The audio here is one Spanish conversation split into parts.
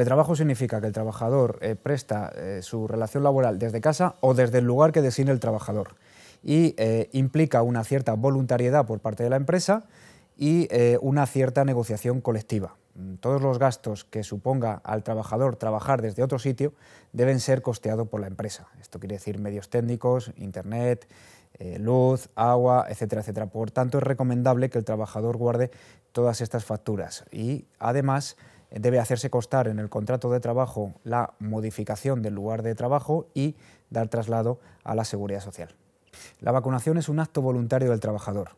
El trabajo significa que el trabajador eh, presta eh, su relación laboral desde casa o desde el lugar que designe el trabajador y eh, implica una cierta voluntariedad por parte de la empresa y una cierta negociación colectiva. Mm, todos los gastos que suponga al trabajador trabajar desde otro sitio deben ser costeados por la empresa. Esto quiere decir medios técnicos, internet, luz, agua, etcétera, etcétera. Por tanto, es recomendable que el trabajador guarde todas estas facturas y, además, debe hacerse constar en el contrato de trabajo la modificación del lugar de trabajo y dar traslado a la seguridad social. La vacunación es un acto voluntario del trabajador.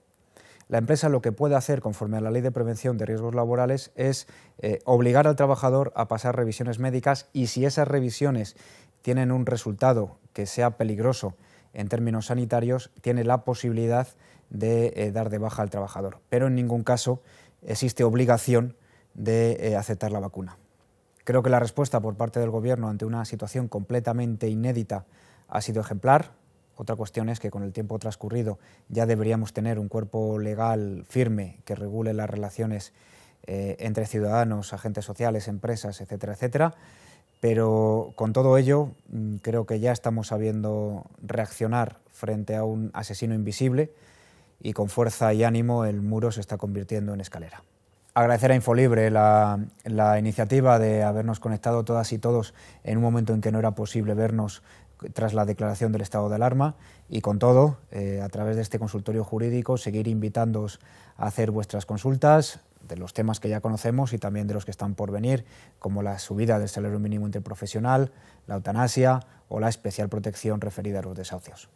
La empresa lo que puede hacer conforme a la Ley de Prevención de Riesgos Laborales es eh, obligar al trabajador a pasar revisiones médicas y si esas revisiones tienen un resultado que sea peligroso en términos sanitarios, tiene la posibilidad de eh, dar de baja al trabajador. Pero en ningún caso existe obligación de eh, aceptar la vacuna. Creo que la respuesta por parte del Gobierno ante una situación completamente inédita ha sido ejemplar. Otra cuestión es que con el tiempo transcurrido ya deberíamos tener un cuerpo legal firme que regule las relaciones eh, entre ciudadanos, agentes sociales, empresas, etcétera, etcétera. Pero con todo ello, mm, creo que ya estamos sabiendo reaccionar frente a un asesino invisible y con fuerza y ánimo el muro se está convirtiendo en escalera agradecer a Infolibre la, la, iniciativa de habernos conectado todas y todos en un momento en que no era posible vernos tras la declaración del estado de alarma y con todo, eh, a través de este consultorio jurídico, seguir invitándoos a hacer vuestras consultas de los temas que ya conocemos y también de los que están por venir, como la subida del salario mínimo interprofesional, la eutanasia o la especial protección referida a los desahucios.